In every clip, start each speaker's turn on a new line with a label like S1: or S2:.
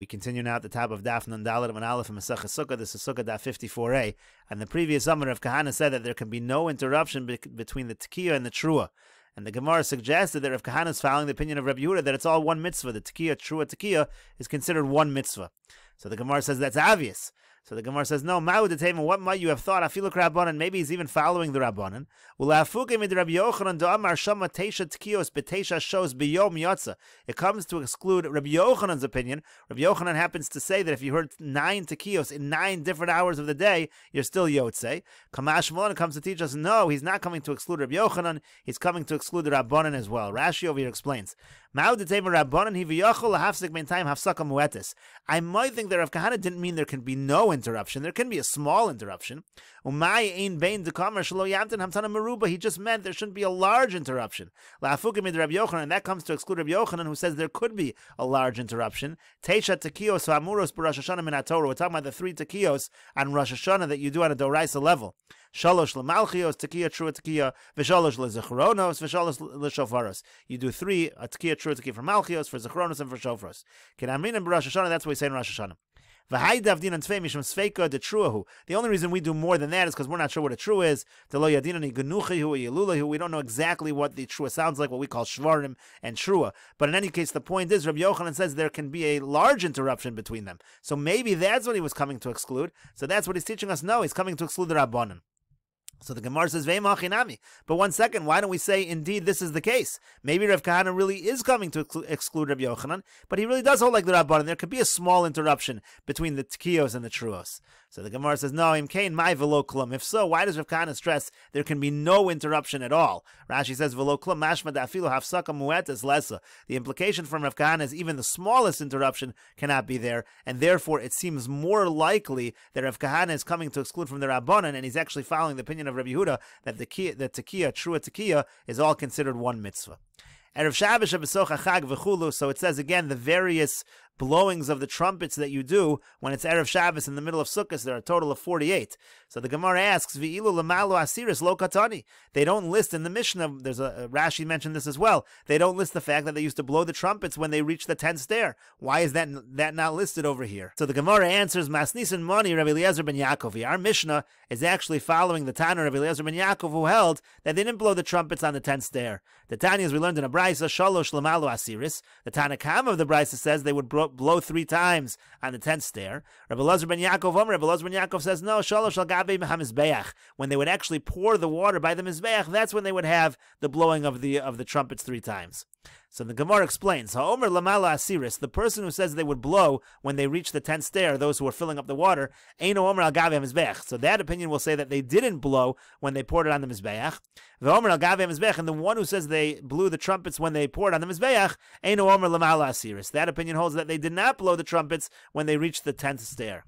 S1: We continue now at the top of Daf Nun Dalet and Aleph and Masach Sukkah. This is Sukkah Daf 54a. And the previous summer of Kahana said that there can be no interruption be- between the Tekiah and the Trua. And the Gemara suggested that if Kahana is following the opinion of Rabbi Yehuda, that it's all one mitzvah. The Tekiah, Trua, Tekiah is considered one mitzvah. So the Gemara says that's obvious. So the Gemara says, no, Ma'u Detayman, what might you have thought? Afiluk Rabbanan, maybe he's even following the Rabbanan. It comes to exclude Rabbi Yochanan's opinion. Rabbi Yochanan happens to say that if you heard nine tekios in nine different hours of the day, you're still Yotze. Kamash Molan comes to teach us, no, he's not coming to exclude Rabbi Yochanan, he's coming to exclude the Rabbanan as well. Rashi over here explains, I might think that Rav Kahana didn't mean there can be no interruption. There can be a small interruption bain maruba. He just meant there shouldn't be a large interruption. And that comes to exclude Rabbi Yochanan, who says there could be a large interruption. Teisha tekios v'amuros b'Rosh Hashanah min We're talking about the three tekios on Rosh Hashanah that you do on a Doraisa level. Shalosh l'malchios, tekiya, true tekiya, v'shalosh l'zechronos, v'shalosh l'shofaros. You do three, a tekiya, true tekiya for malchios, for zechronos, and for shofaros. Can I mean in Rosh Hashanah? That's what we say in Rosh Hashanah. The only reason we do more than that is because we're not sure what a true is. We don't know exactly what the true sounds like, what we call shvarim and trua. But in any case, the point is, Rabbi Yochanan says there can be a large interruption between them. So maybe that's what he was coming to exclude. So that's what he's teaching us. No, he's coming to exclude the rabbanon. So the Gemara says, Ve'machinami. But one second, why don't we say, indeed, this is the case? Maybe Rav Kahana really is coming to exclude Rav Yochanan, but he really does hold like the Rabban, and there could be a small interruption between the Tkios and the Truos. So the Gemara says, no, Imkain, my veloklum. If so, why does Rav Kahana stress there can be no interruption at all? Rashi says, veloklum, mashma da'afilo hafsaka muetas lesa. The implication from Rav Kahana is even the smallest interruption cannot be there, and therefore it seems more likely that Rav Kahana is coming to exclude from the Rabbanan, and he's actually following the opinion of Rabbi Huda that the the tekiya, true tekiya, is all considered one mitzvah. Erev Shabbos, Shabbos Chag, V'chulu. So it says again the various blowings of the trumpets that you do when it's Erev Shabbos in the middle of Sukkot. There are a total of 48. So the Gemara asks, V'ilu lamalu asiris lo katani. They don't list in the Mishnah, there's a, Rashi mentioned this as well, they don't list the fact that they used to blow the trumpets when they reached the 10th stair. Why is that, that not listed over here? So the Gemara answers, Masnisin Moni Rabbi Eliezer ben Yaakov. Our Mishnah is actually following the Tanner of Eliezer ben Yaakov who held that they didn't blow the trumpets on the 10th stair. The Tanya, as we learned in a Brisa, Shalosh lamalu asiris. The Tanakam of the Brisa says they would blow blow three times on the tenth stair. Rabbi Lazar ben Yaakov, um, Rabbi Lazar ben Yaakov says, no, shalosh al gabe hamizbeach. When they would actually pour the water by the mizbeach, that's when they would have the blowing of the of the trumpets three times. So the Gemara explains, Ha'omer lamala asiris, the person who says they would blow when they reach the 10th stair, those who were filling up the water, Eino Omer al Gavim Mizbech. So that opinion will say that they didn't blow when they poured it on the Mizbeach. The Omer al Gavim Mizbech, and the one who says they blew the trumpets when they poured on the Mizbeach, Eino Omer lamala asiris. That opinion holds that they did not blow the trumpets when they reached the 10th stair.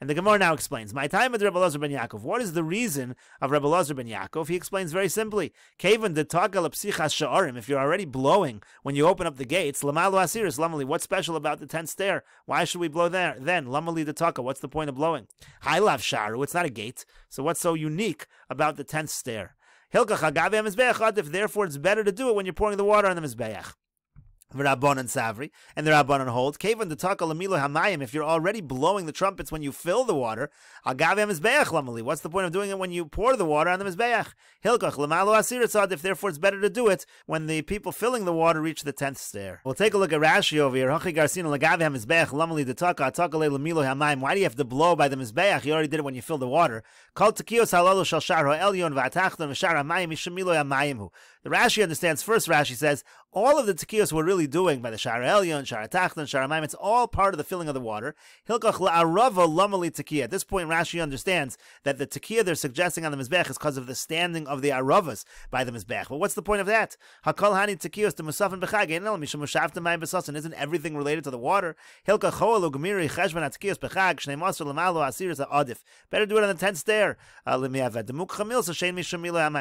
S1: And the Gemara now explains, My time with Rebbe Lazar ben Yaakov. What is the reason of Rebbe Lazar ben Yaakov? He explains very simply, Kaven de sha'arim. If you're already blowing when you open up the gates, Lamalu Asiris, Lamali, what's special about the 10th stair? Why should we blow there? Then, Lamali de Taka, what's the point of blowing? Hailav Sharu, it's not a gate. So what's so unique about the 10th stair? Hilkach Agave Mizbeach, if therefore it's better to do it when you're pouring the water on the Mizbeach. Rabbanon Savri, and the Rabbanon hold, Kavan the Taka Lamilo Hamayim, if you're already blowing the trumpets when you fill the water, Agavim beach Lamali, what's the point of doing it when you pour the water on the Mizbeach? Hilkach Lamalo Asiratzad, if therefore it's better to do it when the people filling the water reach the tenth stair. We'll take a look at Rashi over here. Hachi Garsina Lagavim beach Lamali the Taka, Atakale Lamilo Hamayim, why do you have to blow by the Mizbeach? You already did it when you filled the water. Kal Tekios Halalo Shal Shar Ha'elyon V'atachton V'shar Hamayim The Rashi understands first, Rashi says, all of the tekiyos we're really doing by the Shara Elyon, Shara Tachton, Shara Maim, it's all part of the filling of the water. Hilkach la'arava lamali tekiyah. At this point, Rashi understands that the tekiyah they're suggesting on the Mizbech is because of the standing of the aravas by the Mizbech. But what's the point of that? Hakol hani tekiyos to Musafin b'chag Isn't everything related to the water? Hilkach ho'al ugmiri cheshvan atekiyos b'chag shnei masr lamalo asiris ha'adif. Better do it on the 10th stair. Uh, demuk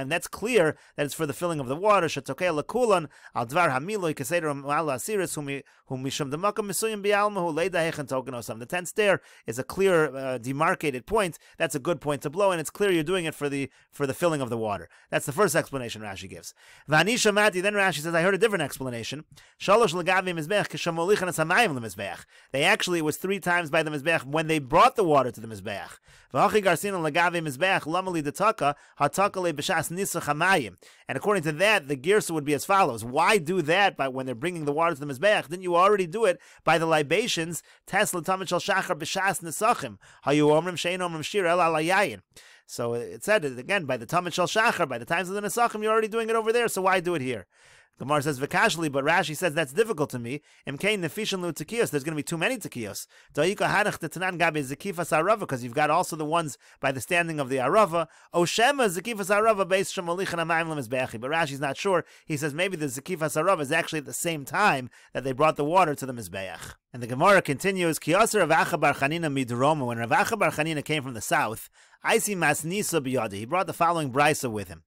S1: That's clear that it's for the filling of the water. Shetokei l'kulon al Kaseder Mala Asiris Mishum the Makam Misuyim Bialma Hechen token The there is a clear uh, demarcated point. That's a good point to blow, and it's clear you're doing it for the for the filling of the water. That's the first explanation Rashi gives. Vanisha Mati, then Rashi says, I heard a different explanation. Shalosh Lagavi Mizbech They actually was three times by the Mizbech when they brought the water to the Mizbech. Vachi Lagavi Mizbech Lamali Hatakale And according to that, the Girsa would be as follows. Why do do that by when they're bringing the water to the mizbeach? Didn't you already do it by the libations? Tesla tamid shel shachar b'shas nesachim hayu omrim shein omrim shir el alayayin. So it said it again by the tamid shel shachar by the times of the nesachim. You're already doing it over there, so why do it here? Gemara says v'kashli, but Rashi says that's difficult to me. Imkain nefishin lu tekios. There's going to be too many tekios. Da'ika hanach tetanan gabe zekifas arava, because you've got also the ones by the standing of the arava. Oshema zekifas arava based shemalichan amayim lemizbeachi. But Rashi's not sure. He says maybe the zekifas arava is actually at the same time that they brought the water to the mizbeach. And the Gemara continues, Kiyoser of Acha Bar Chanina midroma. When Rav Acha Bar Chanina came from the south, I see Masnisa biyadi. He brought the following brisa with him.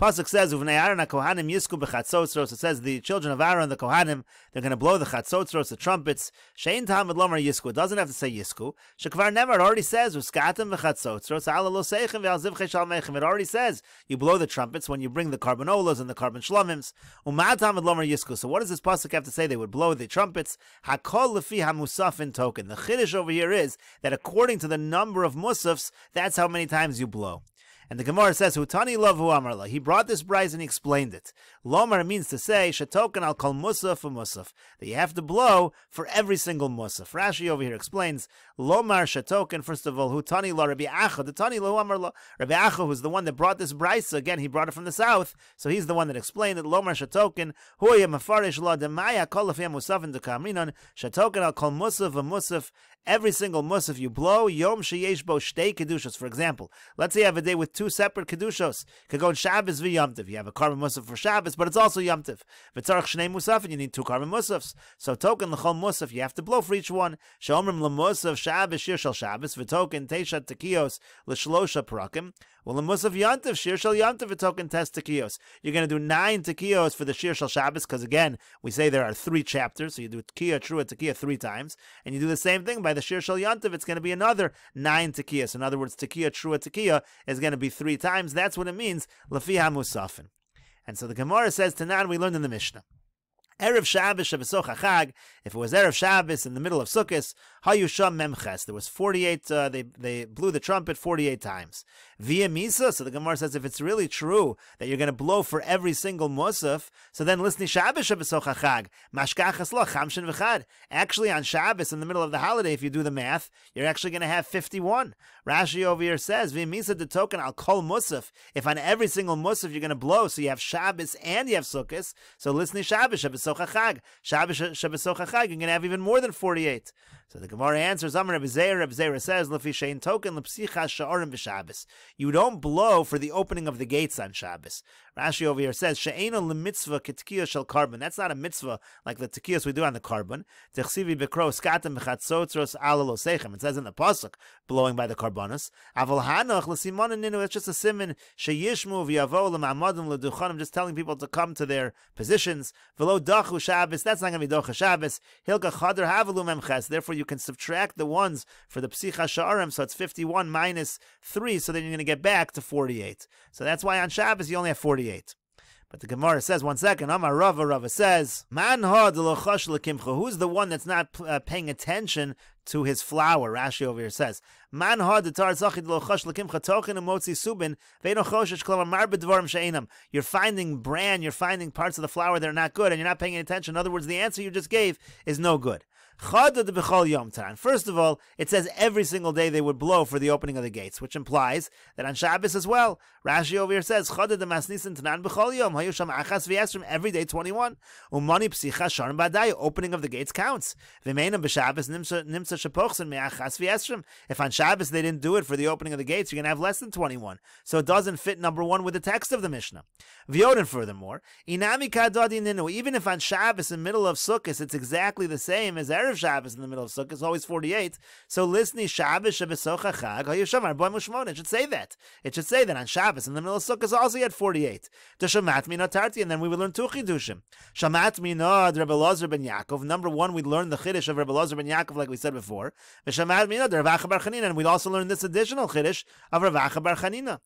S1: Pasuk says, "Uvnei Aaron Kohanim Yisku bechatzotzros." It says the children of Aaron, the Kohanim, they're going to blow the Chatzotzros, the trumpets. Shein Tamid Lomar Yisku. It doesn't have to say Yisku. Shekvar Never. It already says Uskatim v'Chatzotzros Alalosechem v'Alzivchei Shalmeichem. It already says you blow the trumpets when you bring the carbonolos and the carbon shlomims. Umad Tamid Lomar Yisku. So what does this pasuk have to say? They would blow the trumpets. Hakol lefi hamusafin token. The chiddush over here is that according to the number of musafs, that's how many times you blow. And the Gemara says, Hutani lovu amarla. He brought this bris and he explained it. Lomar means to say, Shatokan al kol musaf for musaf. That you have to blow for every single musaf. Rashi over here explains, Lomar shatokan, first of all, Hutani la Rabbi Acha, the Tani lohu amarla. Rabbi Acha, who's the one that brought this bride, again, he brought it from the south, so he's the one that explained it. Lomar shatokan, huya mafarish la demaya kolafia musaf in the kamrinon, Shatokan al kol musaf a musaf. Every single musaf you blow, yom sheyesh bo shtei kedushas. For example, let's say you have a day with two separate kedushos. Could go in Shabbos v'yomtiv. You have a carbon musaf for Shabbos, but it's also yomtiv. V'tzarach shnei musaf, and you need two carbon musafs. So token l'chol musaf, you have to blow for each one. Shomrim l'musaf Shabbos shir shel Shabbos v'token teisha tekios l'shlosha prakim. Well, l'musaf yomtiv shir shel yomtiv v'token tes tekios. You're going to do nine tekios for the shir shel Shabbos because again we say there are three chapters, so you do tekiya trua tekiya three times, and you do the same thing by the shir shel yomtiv. It's going to be another nine tekiyas. In other words, tekiya trua tekiya is going to be three times. That's what it means, Lafi HaMusafin. And so the Gemara says, Tanan, we learned in the Mishnah. Erev Shabbos Shabbosoch Chag. If it was Erev Shabbos in the middle of Sukkot, Hayusha Memches. There was 48, uh, they, they blew the trumpet 48 times. Via Misa, so the Gemara says if it's really true that you're going to blow for every single Musaf, so then listen Shabbos Chag, Mashkachas Lo, Chamshin V'chad. Actually, on Shabbos, in the middle of the holiday, if you do the math, you're actually going to have 51. Rashi over here says, Via Misa de token, I'll call Musaf. If on every single Musaf you're going to blow, so you have Shabbos and you have Sukkot, so listen Shabbos Shabbos Chag. Shabbos Shabbos Chag, you're going to have even more than 48. So the Gemara answers, Amr Reb Zera, says, Zera says, token lepsicha sha'arim v'shabbos. You don't blow for the opening of the gates on Shabbos. Rashi over here says, She'ena l'mitzvah ketkiya shel carbon. That's not a mitzvah like the tekiyas we do on the carbon. Techsivi bekro skatem Alel alalosechem. It says in the Pasuk, blowing by the carbonus. Aval hanoch l'simon ninu. It's just a simon. She'yishmu v'yavo l'ma'amadim l'duchanim. Just telling people to come to their positions. V'lo dachu Shabbos. That's not going to be docha Shabbos. Hilka memches. Therefore, you can subtract the ones for the psicha sha'arim, so it's 51 minus 3, so then you're going to get back to 48. So that's why on Shabbos you only have 48. But the Gemara says, one second, Amar Rava, Rava says, Man Who's the one that's not uh, paying attention to his flower? Rashi over here says, Man subin You're finding bran, you're finding parts of the flower that are not good, and you're not paying attention. In other words, the answer you just gave is no good. First of all, it says every single day they would blow for the opening of the gates, which implies that on Shabbos as well. Rashi over here says every day 21. Opening of the gates counts. If on Shabbos they didn't do it for the opening of the gates, you're going to have less than 21. So it doesn't fit number one with the text of the Mishnah. Vyoden, furthermore, even if on Shabbos in the middle of Sukkot it's exactly the same as Erev Erev Shabbos in the middle of Sukkot is always 48. So listen, Shabbos Shabbosocha Chag HaYoshamar Boy Mushmon. It should say that. It should say that on Shabbos in the middle of Sukkot also you 48. To Shamat Tarti, and then we would learn two Chidushim. Shamat Minad Rebbe Lozer ben Yaakov. Number one, we'd learn the Chiddush of Rebbe Lozer ben Yaakov, like we said before. Shamat Minad Ravacha Bar Chanina, and we'd also learn this additional Chiddush of Ravacha Bar Chanina.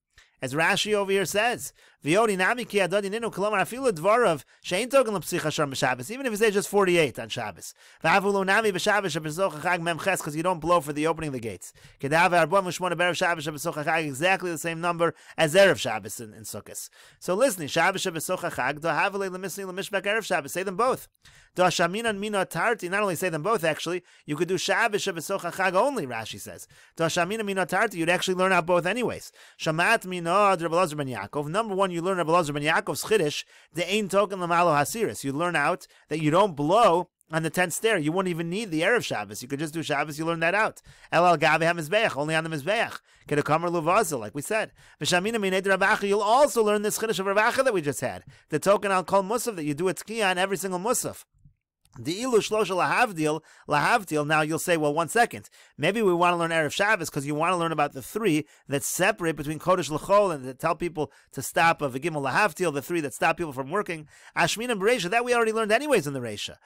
S1: As Rashi over here says, Viodi Nami Ki Adoni Ninu Kolomar Afilu Dvarav Shein Token L'Psicha Sharm B'Shabbos. Even if you say just 48 on Shabbos. V'Avulo Nami B'Shabbos Shabbos Chag Mem Ches because you don't blow for the opening of the gates. Kedav Arbon V'Shmona Berev Shabbos Shabbos Chag exactly the same number as Erev Shabbos in, in Sukkot. So listen, Shabbos Shabbos Chag Do Havale L'Misni L'Mishbek Erev Shabbos. Say them both. Do Hashaminan Mino Tarti. Not only say them both actually, you could do Shabbos Shabbos Chag only. Rashi says. Do Hashaminan Mino Tarti. You'd actually learn out both anyways. Shamat Mino Rabbi Ben Yaakov. Number one you learn Rabbi Lazar ben Yaakov's Chiddush, the ain Token Lamalo Hasiris. You learn out that you don't blow on the tenth stair. You won't even need the Erev Shabbos. You could just do Shabbos. You learn that out. El al gavi hamizbeach, only on the mizbeach. kamer luvazel, like we said. V'shamina mined Rabacha. You'll also learn this Chiddush of Rabacha that we just had. The token al kol musaf that you do at Tzkiya on every single musaf. The ilu lahavdil Now you'll say, well, one second. Maybe we want to learn erev Shabbos because you want to learn about the three that separate between kodesh lechol and that tell people to stop of a gimel lahavdil, the three that stop people from working. Ashmin and Bereisha that we already learned anyways in the resha.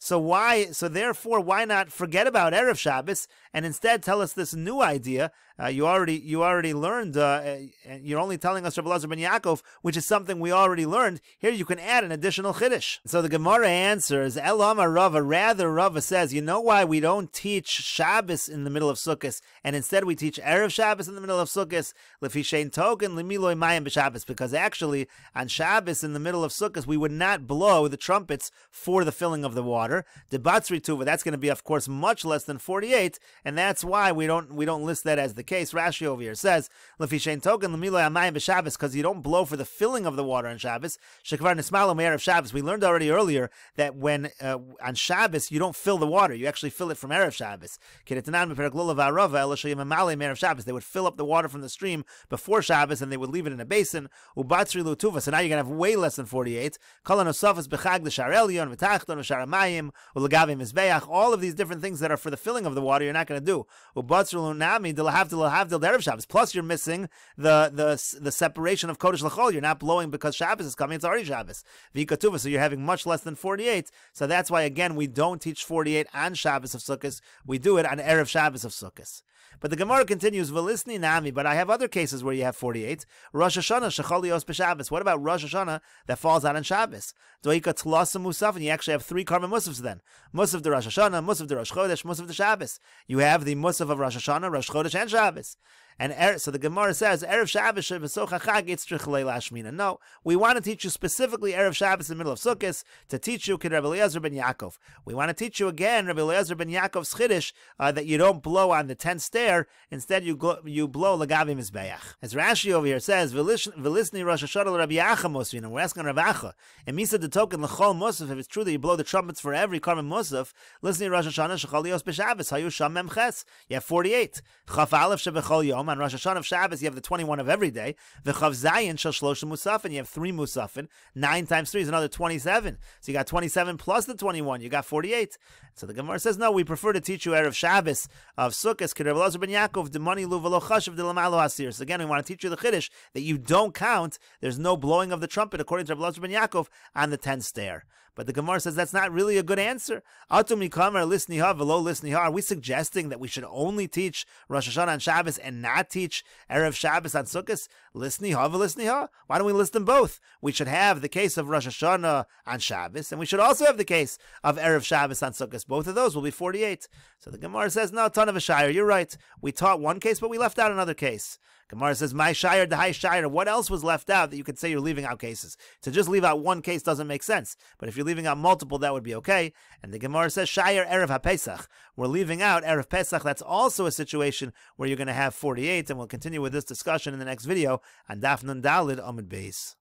S1: So why? So therefore, why not forget about erev Shabbos and instead tell us this new idea? Uh, you already you already learned. Uh, you're only telling us Rabbi ben Yaakov which is something we already learned. Here you can add an additional Chiddush. So the Gemara answers, Elama Rava, rather Rava says, you know why we don't teach Shabbos in the middle of Sukkot, and instead we teach Erev Shabbos in the middle of Sukkot, Lefishain Token, Limiloi Mayim B'Shabbos, because actually on Shabbos in the middle of Sukkot, we would not blow the trumpets for the filling of the water. Debatzri Tuva, that's going to be, of course, much less than 48, and that's why we don't we don't list that as the case. Rashi over here says, Lefishain Token, Limiloi Mayim B'Shabbos, because you don't blow for the filling of the water on Shabbos. Shekvar Nismalo Meir of Shabbos. We learned already earlier that when uh, on Shabbos you don't fill the water, you actually fill it from Erev Shabbos. They would fill up the water from the stream before Shabbos and they would leave it in a basin. Ubatzri So now you're going to have way less than 48. All of these different things that are for the filling of the water, you're not going to do. Plus, you're missing the the the separation of Kodesh Chol. You're not blowing because Shabbos is coming. It's already Shabbos. V'ikatuvah. So you're having much less than 48. So that's why, again, we don't teach 48 on Shabbos of Sukkot. We do it on Erev Shabbos of Sukkot. But the Gemara continues, Velisni Nami, but I have other cases where you have 48. Rosh Hashanah, Shecholios B'Shabbos. What about Rosh Hashanah that falls out on Shabbos? Doika Tlasa Musaf, and you actually have three carbon Musafs then. Musaf de Rosh Hashanah, Musaf de Rosh Chodesh, Musaf de Shabbos. You have the Musaf of Rosh Hashanah, Rosh Chodesh, and Shabbos. And er, so the Gemara says, Erev Shabbos Chag, it's Lashmina. No, we want to teach you specifically Erev Shabbos in the middle of Sukkot to teach you Kid Rabbi Eliezer ben Yaakov. We want to teach you again Rabbi Eliezer ben Yaakov's Chiddush uh, that you don't blow on the tenth stair. Instead, you you blow Lagavi Mizbeach. As Rashi over here says, Velisni Rosh Hashanah Rabbi Acha Mosvin. And we're asking Rabbi Acha. And Misa the token Lachol Moshef." If it's true that you blow the trumpets for every Karman Moshef, listening Rosh Hashanah Shachalios B'Shabbos, Hayu Sham Memches. You have forty-eight. Chaf Aleph Shebechol Yom on Rosh Hashanah of Shabbos, you have the 21 of every day. V'chav Zayin shel shlosha musafin. You have three musafin. Nine times three is another 27. So you got 27 plus the 21. You got 48. So the Gemara says, no, we prefer to teach you Erev Shabbos of Sukkot, Kerev Lazar ben Yaakov, Demani Luvalo Chashav, Delamalo Asir. So again, we want to teach you the Kiddush that you don't count. There's no blowing of the trumpet, according to Rav Lazar ben Yaakov, on the 10th stair. But the Gemara says that's not really a good answer. Are we suggesting that we should only teach Rosh Hashanah on Shabbos and not teach Erev Shabbos on Sukkot? Why don't we list them both? We should have the case of Rosh Hashanah on Shabbos, and we should also have the case of Erev Shabbos on Sukkot. Both of those will be 48. So the Gemara says, no, ton of a shire. You're right. We taught one case, but we left out another case. Gemara says, My Shire, the High Shire. What else was left out that you could say you're leaving out cases? To just leave out one case doesn't make sense. But if you're leaving out multiple, that would be okay. And the Gemara says, Shire Erev HaPesach. We're leaving out Erev Pesach. That's also a situation where you're going to have 48. And we'll continue with this discussion in the next video on Daf Nun Dalid Amid Base.